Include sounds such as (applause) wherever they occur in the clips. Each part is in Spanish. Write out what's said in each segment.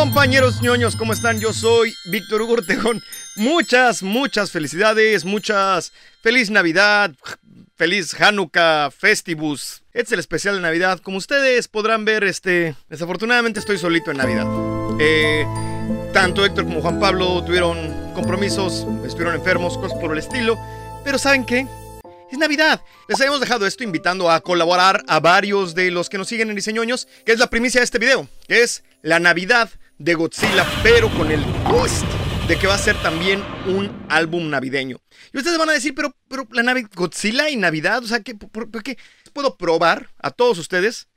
Compañeros ñoños, ¿cómo están? Yo soy Víctor Hugo Muchas, muchas felicidades, muchas. Feliz Navidad, feliz Hanukkah, Festivus. es el especial de Navidad. Como ustedes podrán ver, este. Desafortunadamente estoy solito en Navidad. Eh, tanto Héctor como Juan Pablo tuvieron compromisos, estuvieron enfermos, cosas por el estilo. Pero ¿saben qué? Es Navidad. Les habíamos dejado esto invitando a colaborar a varios de los que nos siguen en Diseñoños, que es la primicia de este video, que es la Navidad de Godzilla, pero con el gusto de que va a ser también un álbum navideño. Y ustedes van a decir, pero, pero la nave Godzilla y Navidad, o sea, ¿qué, por, qué? Puedo probar a todos ustedes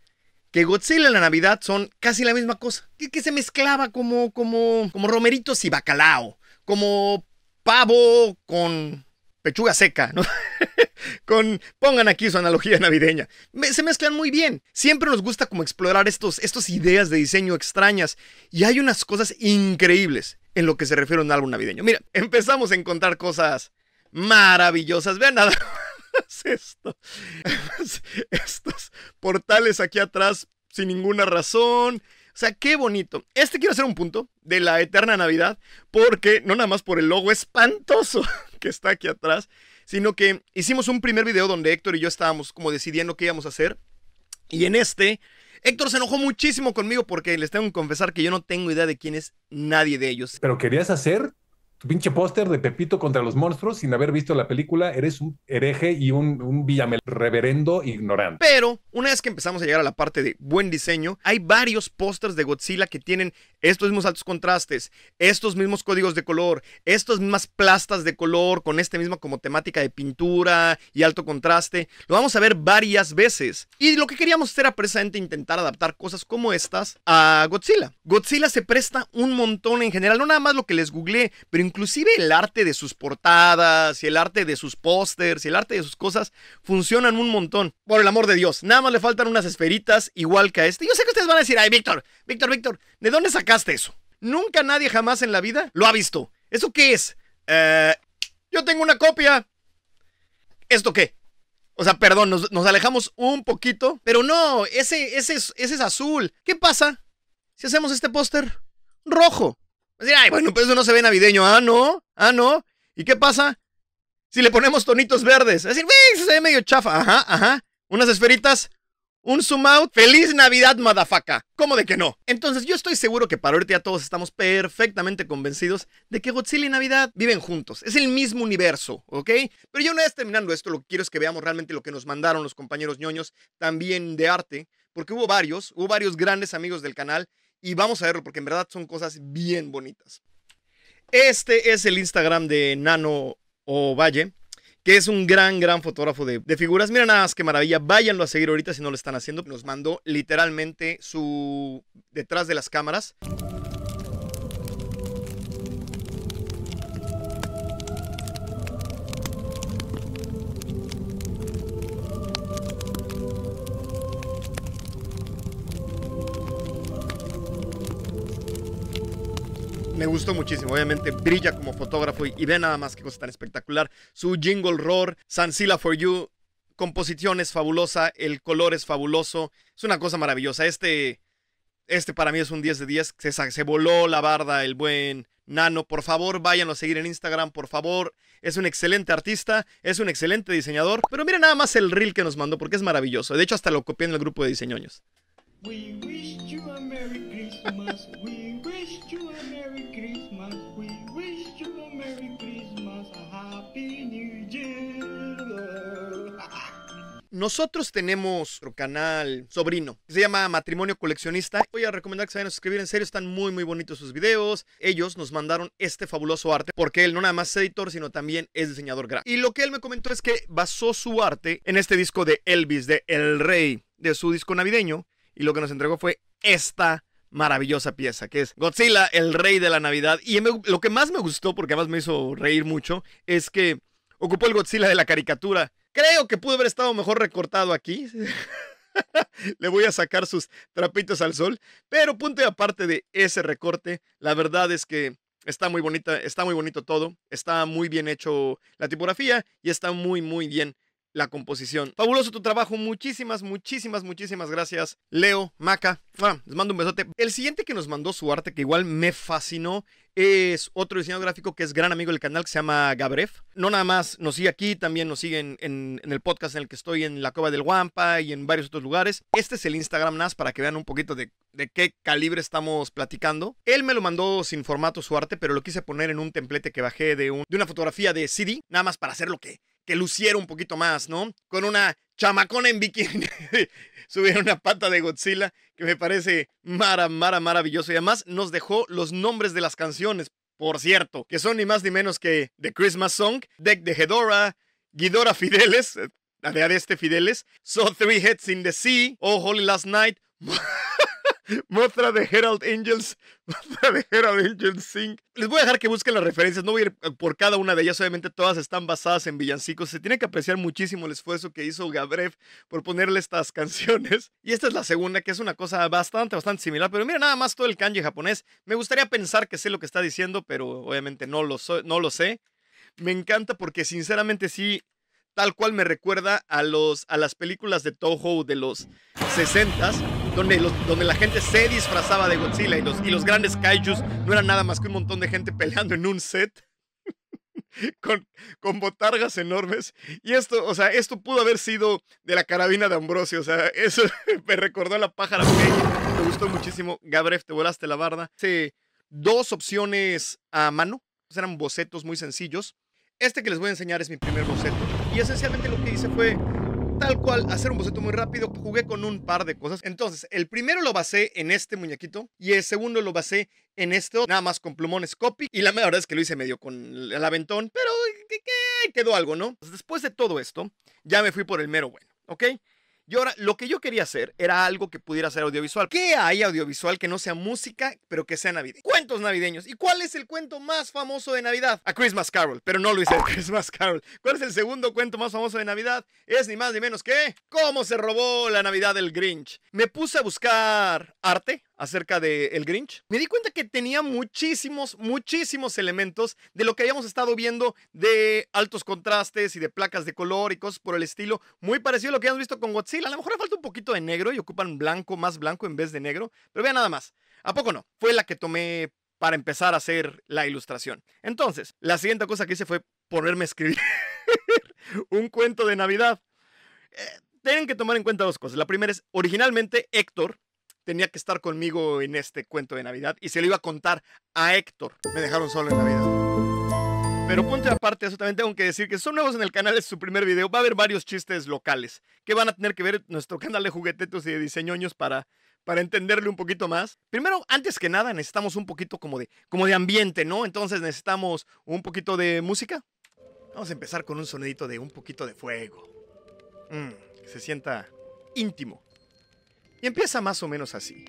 que Godzilla y la Navidad son casi la misma cosa, que, que se mezclaba como, como, como romeritos y bacalao, como pavo con pechuga seca, ¿no? (laughs) Con, pongan aquí su analogía navideña. se mezclan muy bien. Siempre nos gusta como explorar estas estos ideas de diseño extrañas y hay unas cosas increíbles en lo que se refiere a un álbum navideño. Mira, empezamos a encontrar cosas maravillosas. Vean nada más esto. (laughs) Estos portales aquí atrás sin ninguna razón. O sea, qué bonito. Este quiero hacer un punto de la eterna Navidad porque no nada más por el logo espantoso que está aquí atrás, sino que hicimos un primer video donde Héctor y yo estábamos como decidiendo qué íbamos a hacer. Y en este, Héctor se enojó muchísimo conmigo porque les tengo que confesar que yo no tengo idea de quién es nadie de ellos. Pero querías hacer pinche póster de Pepito contra los monstruos sin haber visto la película, eres un hereje y un, villamel reverendo ignorante. Pero una vez que empezamos a llegar a la parte de buen diseño, hay varios pósters de Godzilla que tienen estos mismos altos contrastes, estos mismos códigos de color, estas mismas plastas de color con esta misma como temática de pintura y alto contraste. Lo vamos a ver varias veces. Y lo que queríamos hacer era precisamente intentar adaptar cosas como estas a Godzilla. Godzilla se presta un montón en general, no nada más lo que les googleé, pero inclusive el arte de sus portadas, y el arte de sus pósters, y el arte de sus cosas, funcionan un montón. Por el amor de Dios, nada más le faltan unas esferitas igual que a este. Yo sé que ustedes van a decir, ay, Víctor, Víctor, Víctor, ¿de dónde sacaste eso? Nunca nadie jamás en la vida lo ha visto. ¿Eso qué es? Eh, yo tengo una copia. ¿Esto qué? O sea, perdón, nos, alejamos un poquito, pero no, ese, ese, ese es azul. ¿Qué pasa si hacemos este póster rojo? Decir, ay, bueno, pues eso no se ve navideño. Ah, no, ah, no. ¿Y qué pasa? Si le ponemos tonitos verdes. Es decir, se ve medio chafa. Ajá, ajá. Unas esferitas, un zoom out. ¡Feliz Navidad, madafaca! ¿Cómo de que no? Entonces, yo estoy seguro que para ahorita ya todos estamos perfectamente convencidos de que Godzilla y Navidad viven juntos. Es el mismo universo, ¿ok? Pero yo no vez terminando esto, lo que quiero es que veamos realmente lo que nos mandaron los compañeros ñoños, también de arte, porque hubo varios, hubo varios grandes amigos del canal y vamos a verlo porque en verdad son cosas bien bonitas. Este es el Instagram de Nano Ovalle, que es un gran, gran fotógrafo de, figuras. Miren nada más qué maravilla. Váyanlo a seguir ahorita si no lo están haciendo. Nos mandó literalmente su detrás de las cámaras. me gustó muchísimo. Obviamente brilla como fotógrafo y, ve nada más que cosa tan espectacular. Su jingle roar, Sansila for You, composición es fabulosa, el color es fabuloso. Es una cosa maravillosa. Este, este para mí es un 10 de 10. Se, voló la barda, el buen Nano. Por favor, vayan a seguir en Instagram, por favor. Es un excelente artista, es un excelente diseñador. Pero miren nada más el reel que nos mandó porque es maravilloso. De hecho, hasta lo copié en el grupo de diseñoños. We wish you a Merry Christmas. We wish you a Merry Nosotros tenemos nuestro canal sobrino, que se llama Matrimonio Coleccionista. Voy a recomendar que se vayan a suscribir, en serio, están muy, muy bonitos sus videos. Ellos nos mandaron este fabuloso arte, porque él no nada más es editor, sino también es diseñador gráfico. Y lo que él me comentó es que basó su arte en este disco de Elvis, de El Rey, de su disco navideño, y lo que nos entregó fue esta maravillosa pieza, que es Godzilla, el rey de la Navidad. Y lo que más me gustó, porque además me hizo reír mucho, es que ocupó el Godzilla de la caricatura Creo que pudo haber estado mejor recortado aquí. (laughs) Le voy a sacar sus trapitos al sol. Pero punto y aparte de ese recorte, la verdad es que está muy bonita, está muy bonito todo, está muy bien hecho la tipografía y está muy, muy bien la composición. Fabuloso tu trabajo, muchísimas, muchísimas, muchísimas gracias. Leo, Maca, les mando un besote. El siguiente que nos mandó su arte, que igual me fascinó, es otro diseñador gráfico que es gran amigo del canal, que se llama Gabref. No nada más nos sigue aquí, también nos sigue en, el podcast en el que estoy en la cova del Guampa y en varios otros lugares. Este es el Instagram NAS para que vean un poquito de, qué calibre estamos platicando. Él me lo mandó sin formato su arte, pero lo quise poner en un templete que bajé de, de una fotografía de CD, nada más para hacer lo que que luciera un poquito más, ¿no? Con una chamacona en bikini. (laughs) Subieron una pata de Godzilla que me parece mara, mara, maravilloso. Y además nos dejó los nombres de las canciones, por cierto, que son ni más ni menos que The Christmas Song, Deck de Hedora, Guidora Fideles, eh, la de este Fideles, Saw Three Heads in the Sea, Oh Holy Last Night. (laughs) Motra de Herald Angels, (laughs) Motra de Herald Angels Sing. Les voy a dejar que busquen las referencias, no voy a ir eh, por cada una de ellas, obviamente todas están basadas en villancicos. Se tiene que apreciar muchísimo el esfuerzo que hizo Gabrev por ponerle estas (laughs) canciones. Y esta es la segunda, que es una cosa bastante, bastante similar, pero mira nada más todo el kanji japonés. Me gustaría pensar que sé lo que está diciendo, pero obviamente no lo, no lo sé. Me encanta porque sinceramente sí tal cual me recuerda a, los, a las películas de Toho de los 60s, donde, donde la gente se disfrazaba de Godzilla y los, y los grandes kaijus no eran nada más que un montón de gente peleando en un set. (laughs) Con, botargas enormes. Y esto, o sea, esto pudo haber sido de la carabina de Ambrosio. O sea, eso (laughs) me recordó a la pájara pequeña. Me gustó muchísimo. Gabref, te volaste la barda. Sí, dos opciones a mano. Pues eran bocetos muy sencillos. Este que les voy a enseñar es mi primer boceto. Y esencialmente lo que hice fue tal cual hacer un boceto muy rápido, jugué con un par de cosas. Entonces, el primero lo basé en este muñequito y el segundo lo basé en esto nada más con plumones copy. Y la verdad es que lo hice medio con el aventón, pero quedó algo, ¿no? Pues después de todo esto, ya me fui por el mero bueno, ¿ok? Y ahora, lo que yo quería hacer era algo que pudiera ser audiovisual. ¿Qué hay audiovisual que no sea música, pero que sea navideño? Cuentos navideños. ¿Y cuál es el cuento más famoso de Navidad? A Christmas Carol, pero no lo hice a (laughs) Christmas Carol. ¿Cuál es el segundo cuento más famoso de Navidad? Es ni más ni menos que ¿Cómo se robó la Navidad del Grinch? Me puse a buscar arte, acerca de Grinch, me di cuenta que tenía muchísimos, muchísimos elementos de lo que habíamos estado viendo de altos contrastes y de placas de color y cosas por el estilo, muy parecido a lo que habíamos visto con Godzilla. A lo mejor le falta un poquito de negro y ocupan blanco, más blanco en vez de negro, pero vean nada más. ¿A poco no? Fue la que tomé para empezar a hacer la ilustración. Entonces, la siguiente cosa que hice fue ponerme a escribir (laughs) un cuento de Navidad. Eh, tienen que tomar en cuenta dos cosas. La primera es, originalmente Héctor tenía que estar conmigo en este cuento de Navidad y se lo iba a contar a Héctor. Me dejaron solo en Navidad. Pero punto aparte, eso también tengo que decir que son nuevos en el canal, es su primer video. Va a haber varios chistes locales que van a tener que ver nuestro canal de juguetetos y de diseñoños para, para entenderle un poquito más. Primero, antes que nada, necesitamos un poquito como de, como de ambiente, ¿no? Entonces necesitamos un poquito de música. Vamos a empezar con un sonidito de un poquito de fuego. Mm, que se sienta íntimo. Y empieza más o menos así.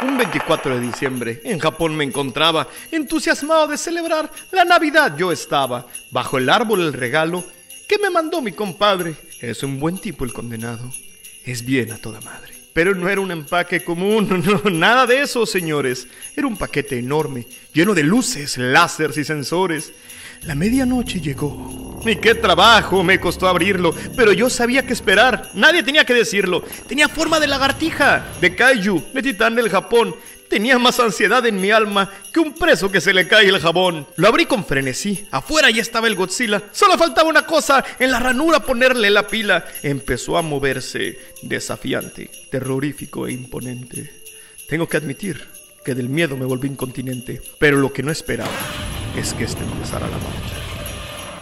Un 24 de diciembre, en Japón me encontraba, entusiasmado de celebrar la Navidad yo estaba, bajo el árbol el regalo que me mandó mi compadre. Es un buen tipo el condenado, es bien a toda madre. Pero no era un empaque común, (laughs) nada de eso, señores. Era un paquete enorme, lleno de luces, láseres y sensores. La medianoche llegó. Y qué trabajo me costó abrirlo, pero yo sabía que esperar. Nadie tenía que decirlo. Tenía forma de lagartija, de kaiju, de titán del Japón. Tenía más ansiedad en mi alma que un preso que se le cae el jabón. Lo abrí con frenesí. Afuera ya estaba el Godzilla. Solo faltaba una cosa, en la ranura ponerle la pila. Empezó a moverse, desafiante, terrorífico e imponente. Tengo que admitir que del miedo me volví incontinente, pero lo que no esperaba es que este empezara la marcha.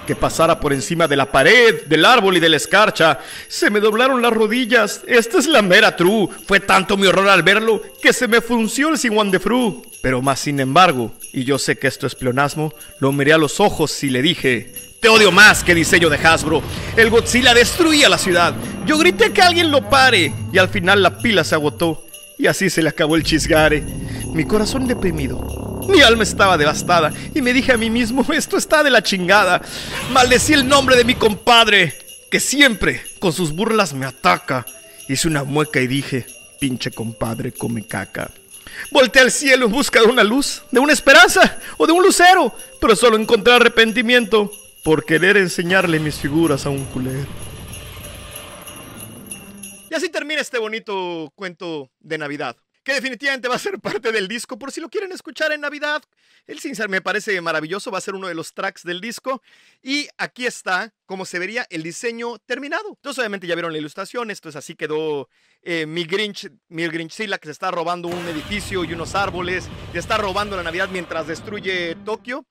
Que pasara por encima de la pared, del árbol y de la escarcha. Se me doblaron las rodillas. Esta es la mera true. Fue tanto mi horror al verlo que se me funció el sin de fru. Pero más sin embargo, y yo sé que esto es pleonasmo, lo miré a los ojos y le dije: Te odio más que diseño de Hasbro. El Godzilla destruía la ciudad. Yo grité que alguien lo pare. Y al final la pila se agotó. Y así se le acabó el chisgare. Mi corazón deprimido mi alma estaba devastada y me dije a mí mismo, (laughs) esto está de la chingada. Maldecí el nombre de mi compadre, que siempre con sus burlas me ataca. Hice una mueca y dije, pinche compadre, come caca. Volté al cielo en busca de una luz, de una esperanza o de un lucero, pero solo encontré arrepentimiento por querer enseñarle mis figuras a un culero. Y así termina este bonito cuento de Navidad definitivamente va a ser parte del disco. Por si lo quieren escuchar en Navidad, el Sincero me parece maravilloso, va a ser uno de los tracks del disco. Y aquí está como se vería el diseño terminado. Entonces, obviamente, ya vieron la ilustración. Esto es así quedó eh, mi Grinch, mi Grinchzilla, que se está robando un edificio y unos árboles, se está robando la Navidad mientras destruye Tokio.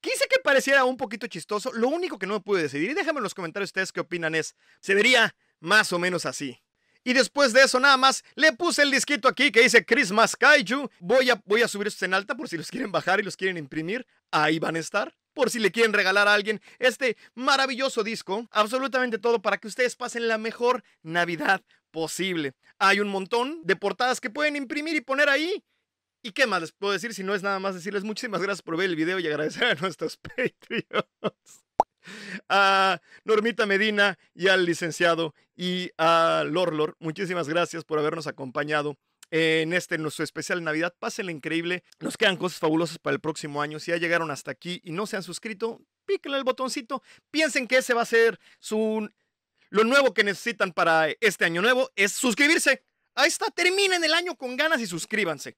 Quise que pareciera un poquito chistoso. Lo único que no me pude decidir, y déjame en los comentarios ustedes qué opinan, es: se vería más o menos así. Y después de eso nada más, le puse el disquito aquí que dice Christmas Kaiju. Voy a, voy a subir esto en alta por si los quieren bajar y los quieren imprimir. Ahí van a estar por si le quieren regalar a alguien este maravilloso disco. Absolutamente todo para que ustedes pasen la mejor Navidad posible. Hay un montón de portadas que pueden imprimir y poner ahí. ¿Y qué más les puedo decir si no es nada más decirles muchísimas gracias por ver el video y agradecer a nuestros (laughs) Patreons? a Normita Medina y al licenciado y a Lorlor. Muchísimas gracias por habernos acompañado en este nuestro especial Navidad. Pásenla increíble. Nos quedan cosas fabulosas para el próximo año. Si ya llegaron hasta aquí y no se han suscrito, píquenle el botoncito. Piensen que ese va a ser su lo nuevo que necesitan para este año nuevo es suscribirse. Ahí está, terminen el año con ganas y suscríbanse.